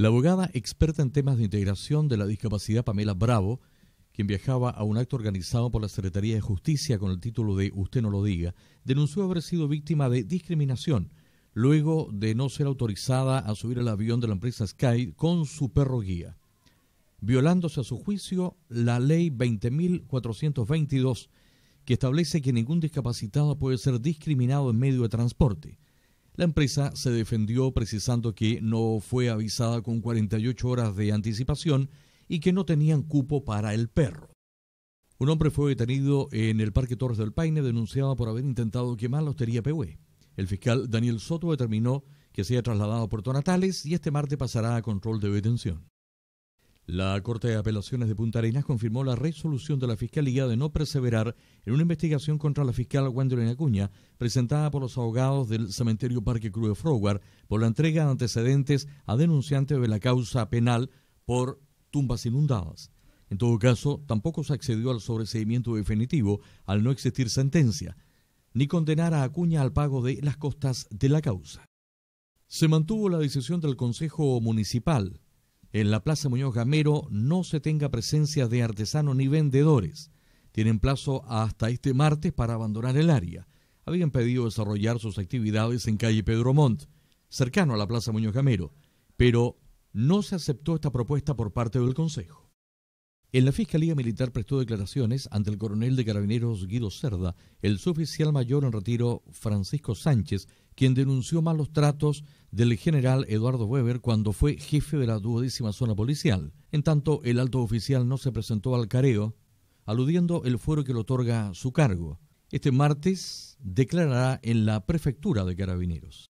La abogada experta en temas de integración de la discapacidad Pamela Bravo, quien viajaba a un acto organizado por la Secretaría de Justicia con el título de Usted no lo diga, denunció haber sido víctima de discriminación luego de no ser autorizada a subir al avión de la empresa Sky con su perro guía, violándose a su juicio la ley 20.422 que establece que ningún discapacitado puede ser discriminado en medio de transporte. La empresa se defendió precisando que no fue avisada con 48 horas de anticipación y que no tenían cupo para el perro. Un hombre fue detenido en el Parque Torres del Paine denunciado por haber intentado quemar la hostería Pehue. El fiscal Daniel Soto determinó que sea trasladado a Puerto Natales y este martes pasará a control de detención. La Corte de Apelaciones de Punta Arenas confirmó la resolución de la Fiscalía de no perseverar en una investigación contra la fiscal Wendelin Acuña, presentada por los abogados del cementerio Parque Cruz de Froward, por la entrega de antecedentes a denunciantes de la causa penal por tumbas inundadas. En todo caso, tampoco se accedió al sobreseimiento definitivo al no existir sentencia, ni condenar a Acuña al pago de las costas de la causa. Se mantuvo la decisión del Consejo Municipal en la Plaza Muñoz Gamero no se tenga presencia de artesanos ni vendedores. Tienen plazo hasta este martes para abandonar el área. Habían pedido desarrollar sus actividades en calle Pedro Montt, cercano a la Plaza Muñoz Gamero, pero no se aceptó esta propuesta por parte del Consejo. En la Fiscalía Militar prestó declaraciones ante el coronel de carabineros Guido Cerda, el suboficial mayor en retiro Francisco Sánchez, quien denunció malos tratos del general Eduardo Weber cuando fue jefe de la duodécima zona policial. En tanto, el alto oficial no se presentó al careo, aludiendo el fuero que le otorga su cargo. Este martes declarará en la prefectura de carabineros.